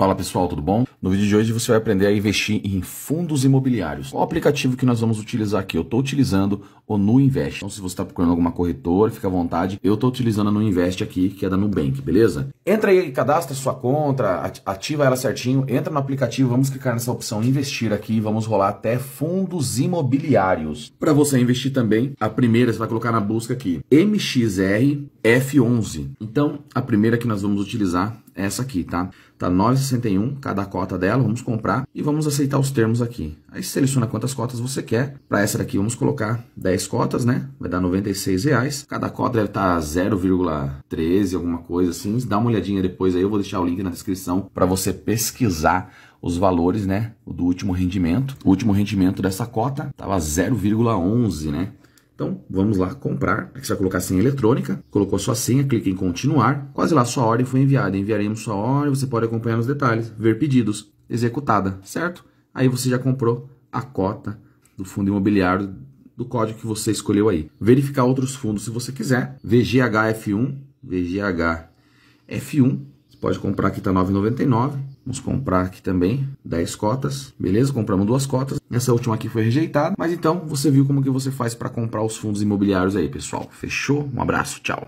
Fala pessoal, tudo bom? No vídeo de hoje você vai aprender a investir em fundos imobiliários. Qual o aplicativo que nós vamos utilizar aqui? Eu estou utilizando o Nuinvest. Então se você está procurando alguma corretora, fica à vontade. Eu estou utilizando a Nuinvest aqui, que é da Nubank, beleza? Entra aí, cadastra sua conta, ativa ela certinho, entra no aplicativo, vamos clicar nessa opção investir aqui e vamos rolar até fundos imobiliários. Para você investir também, a primeira você vai colocar na busca aqui, MXR F11. Então, a primeira que nós vamos utilizar é essa aqui, tá? Tá 9,61 cada cota dela, vamos comprar e vamos aceitar os termos aqui. Aí seleciona quantas cotas você quer. Para essa daqui vamos colocar 10 cotas, né? Vai dar 96 reais. Cada cota deve estar tá 0,13, alguma coisa assim. Dá uma olhadinha depois aí, eu vou deixar o link na descrição para você pesquisar os valores, né, do último rendimento. O último rendimento dessa cota estava 0,11, né? Então vamos lá comprar. Aqui você vai colocar a senha eletrônica, colocou sua senha, clique em continuar. Quase lá sua ordem foi enviada. Enviaremos sua ordem, você pode acompanhar os detalhes, ver pedidos, executada, certo? Aí você já comprou a cota do fundo imobiliário do código que você escolheu aí. Verificar outros fundos se você quiser. VGHF1, VGHF1, você pode comprar aqui está 9,99 Vamos comprar aqui também 10 cotas, beleza? Compramos duas cotas. Essa última aqui foi rejeitada, mas então você viu como que você faz para comprar os fundos imobiliários aí, pessoal. Fechou? Um abraço, tchau.